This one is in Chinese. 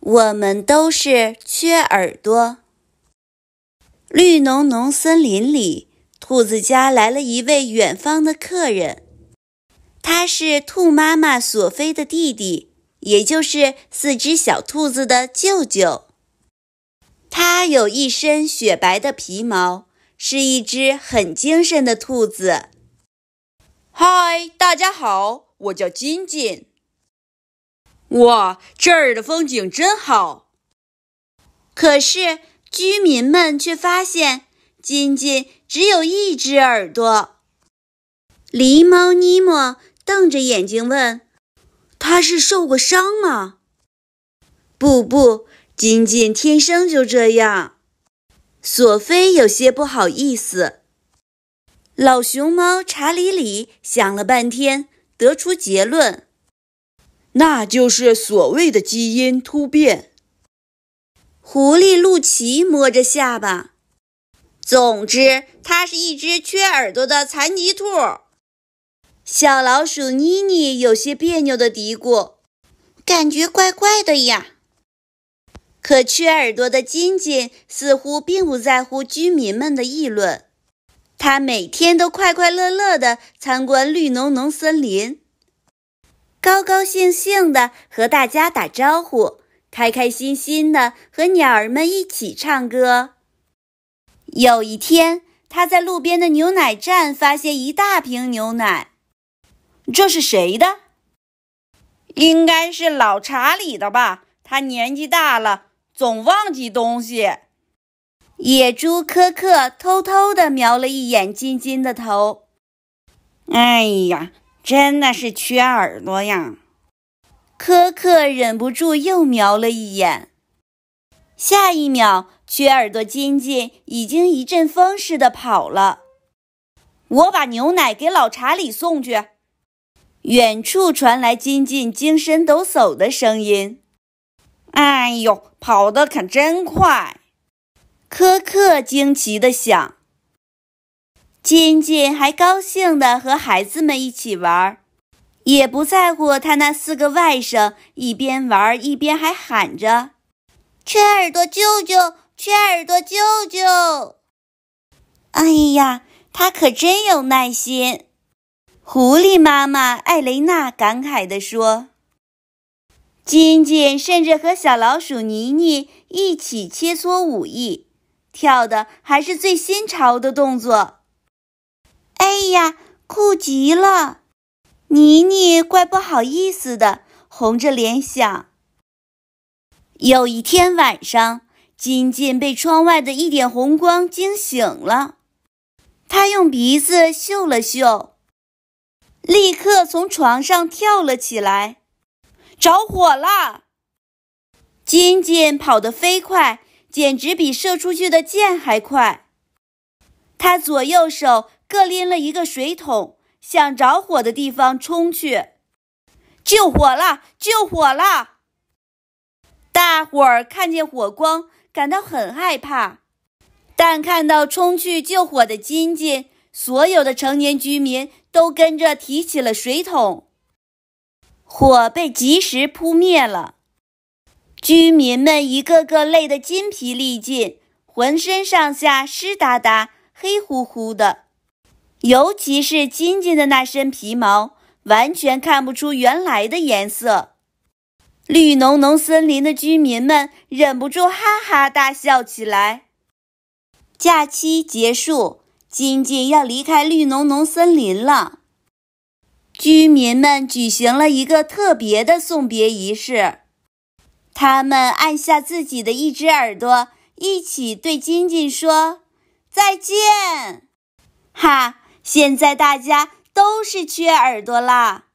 我们都是缺耳朵。绿浓浓森林里，兔子家来了一位远方的客人，他是兔妈妈索菲的弟弟，也就是四只小兔子的舅舅。他有一身雪白的皮毛，是一只很精神的兔子。嗨，大家好，我叫金金。哇，这儿的风景真好。可是居民们却发现，金金只有一只耳朵。狸猫尼莫瞪着眼睛问：“他是受过伤吗？”“不不，金金天生就这样。”索菲有些不好意思。老熊猫查理里想了半天，得出结论。那就是所谓的基因突变。狐狸露奇摸着下巴，总之，它是一只缺耳朵的残疾兔。小老鼠妮妮有些别扭的嘀咕：“感觉怪怪的呀。”可缺耳朵的金金似乎并不在乎居民们的议论，它每天都快快乐乐的参观绿浓浓森林。高高兴兴的和大家打招呼，开开心心的和鸟儿们一起唱歌。有一天，他在路边的牛奶站发现一大瓶牛奶，这是谁的？应该是老查理的吧？他年纪大了，总忘记东西。野猪科克偷偷的瞄了一眼金金的头，哎呀！真的是缺耳朵呀！柯克忍不住又瞄了一眼，下一秒，缺耳朵金金已经一阵风似的跑了。我把牛奶给老查理送去。远处传来金金精神抖擞的声音：“哎呦，跑得可真快！”柯克惊奇地想。金金还高兴的和孩子们一起玩儿，也不在乎他那四个外甥一边玩一边还喊着：“缺耳朵舅舅，缺耳朵舅舅。”哎呀，他可真有耐心！狐狸妈妈艾雷娜感慨的说：“金金甚至和小老鼠妮妮一起切磋武艺，跳的还是最新潮的动作。”哎呀，酷极了！妮妮怪不好意思的，红着脸想。有一天晚上，金金被窗外的一点红光惊醒了，他用鼻子嗅了嗅，立刻从床上跳了起来，着火了！金金跑得飞快，简直比射出去的箭还快，他左右手。各拎了一个水桶，向着火的地方冲去，救火了！救火了！大伙儿看见火光，感到很害怕，但看到冲去救火的金金，所有的成年居民都跟着提起了水桶。火被及时扑灭了，居民们一个个累得筋疲力尽，浑身上下湿哒哒、黑乎乎的。尤其是金金的那身皮毛，完全看不出原来的颜色。绿浓浓森林的居民们忍不住哈哈大笑起来。假期结束，金金要离开绿浓浓森林了。居民们举行了一个特别的送别仪式，他们按下自己的一只耳朵，一起对金金说再见。哈！现在大家都是缺耳朵啦。